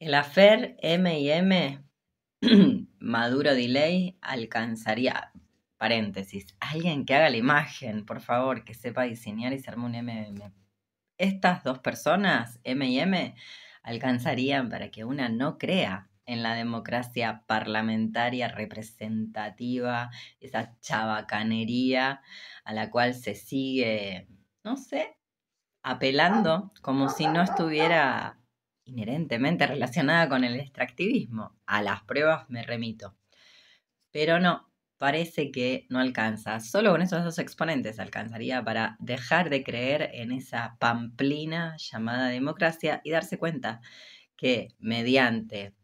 El afer M Maduro Delay alcanzaría, paréntesis, alguien que haga la imagen, por favor, que sepa diseñar y se arme un M&M. Estas dos personas, M M alcanzarían para que una no crea en la democracia parlamentaria representativa, esa chabacanería a la cual se sigue, no sé, apelando como si no estuviera inherentemente relacionada con el extractivismo. A las pruebas me remito. Pero no, parece que no alcanza. Solo con esos dos exponentes alcanzaría para dejar de creer en esa pamplina llamada democracia y darse cuenta que mediante,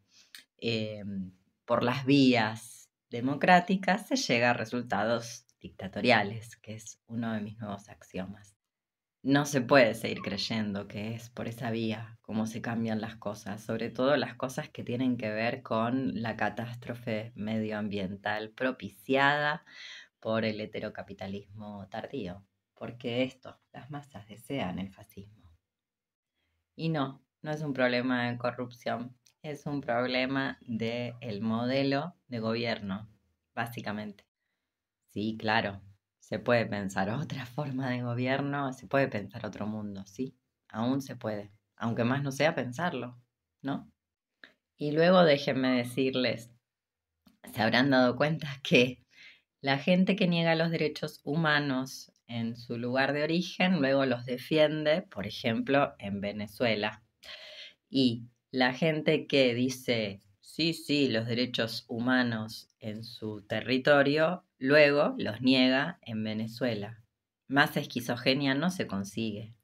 em, por las vías democráticas, se llega a resultados dictatoriales, que es uno de mis nuevos axiomas no se puede seguir creyendo que es por esa vía cómo se cambian las cosas, sobre todo las cosas que tienen que ver con la catástrofe medioambiental propiciada por el heterocapitalismo tardío, porque esto, las masas desean el fascismo. Y no, no es un problema de corrupción, es un problema del el modelo de gobierno, básicamente. Sí, claro, se puede pensar otra forma de gobierno, se puede pensar otro mundo, sí, aún se puede, aunque más no sea pensarlo, ¿no? Y luego déjenme decirles, se habrán dado cuenta que la gente que niega los derechos humanos en su lugar de origen luego los defiende, por ejemplo, en Venezuela. Y la gente que dice sí, sí, los derechos humanos en su territorio, luego los niega en Venezuela. Más esquizogenia no se consigue.